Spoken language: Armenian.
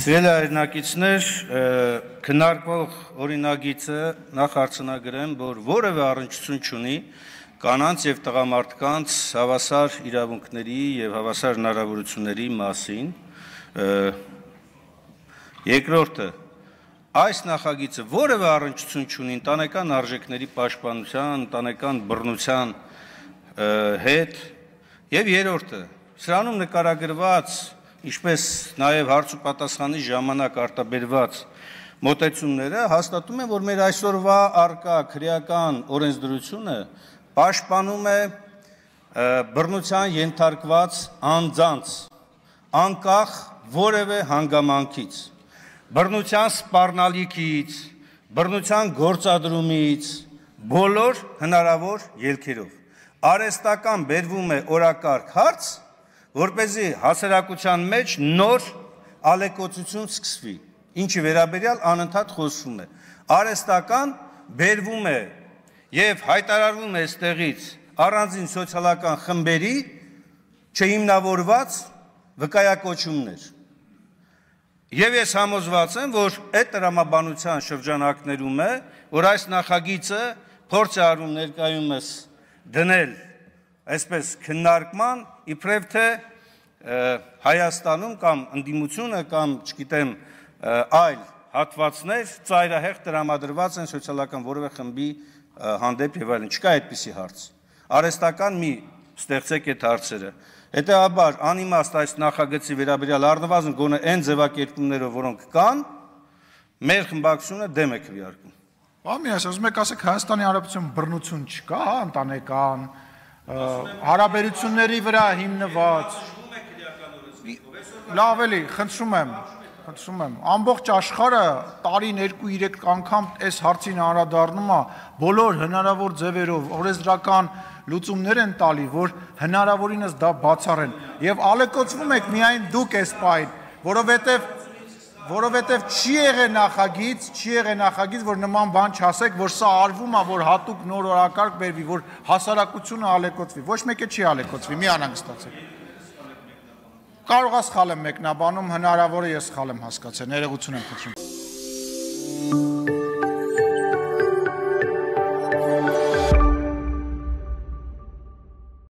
Սիրելի հայրենակիցներ, քննարկվող օրինագիծը նախ արցանագրեմ, որ որևէ առնչություն չունի կանանց եւ տղամարդկանց հավասար իրավունքների եւ հավասար հնարավորությունների մասին։ Երկրորդը, այս նախագիծը որևէ առնչություն չունի ընտանեկան արժեքների պաշտպանության, ընտանեկան բռնության հետ։ Եվ երրորդը, սրանում նկարագրված ինչպես նաև հարց ու պատասխանի ժամանակ արտաբերված մոտեցումները հաստատում են, որ մեր այսօրվա արկա քրեական օրենսդրությունը պաշտպանում է բռնության ենթարկված անձանց անկախ որևէ հանգամանքից, բռնության սպառնալիքից, բռնության գործադրումից, բոլոր հնարավոր ելքերով։ Արեստական բերվում է օրակարգ հարց, որ เป զի հասարակության մեջ նոր ալեկոծություն սկսվի, ինչի վերաբերյալ անընդհատ խոսվում է։ Արեստական բերվում է եւ հայտարարվում է այստեղից առանձին սոցիալական խմբերի չհիմնավորված վկայակոչումներ։ Եվ ես համոզված եմ, որ այդ տրամաբանության շրջանակներում է, որ այս նախագիծը փորձ է արում ներկայումս դնել այսպես քննարկման իբրև թե Հայաստանում կամ ընդդիմությունը կամ չգիտեմ այլ հատվածներ ծայրահեղ դրամադրված են սոցիալական որևէ խմբի հանդեպ եւ այլն։ Չկա այդպիսի հարց։ Արեստական մի ստեղծեք այդ հարցերը։ Հետեաբար անիմաստ այս նախագծի վերաբերյալ առնվազն գոնե այն ձևակերպումներով, որոնք կան, մեր խմբակցությունը դեմ է քվեարկում։ Ամի այս, ուզում եք ասեք Հայաստանի Հանրապետության բռնություն չկա, հա, ընտանեկան, հարաբերությունների վրա հիմնված լավ էլի, խնդրում եմ, խնդրում եմ, ամբողջ աշխարը տարին 2-3 անգամ այս հարցին անդրադառնում է բոլոր հնարավոր ձևերով օրենսդրական լուծումներ են տալի, որ հնարավորինս դա բացառեն։ Եվ ալեկոծվում եք միայն դուք այս պայն, որովհետև որովհետև չի եղել նախագիծ, չի եղել նախագիծ, որ նման բան չասեք, որ սա արվում է, որ հատուկ նոր օրակարգ բերվի, որ հասարակությունը ալեկոծվի։ Ոչ մեկը չի ալեկոծվի, մի անանք ստացեք։ Կարող է սխալ եմ մեկնաբանում, հնարավոր է ես սխալ եմ հասկացել, ներողություն եմ խնդրում։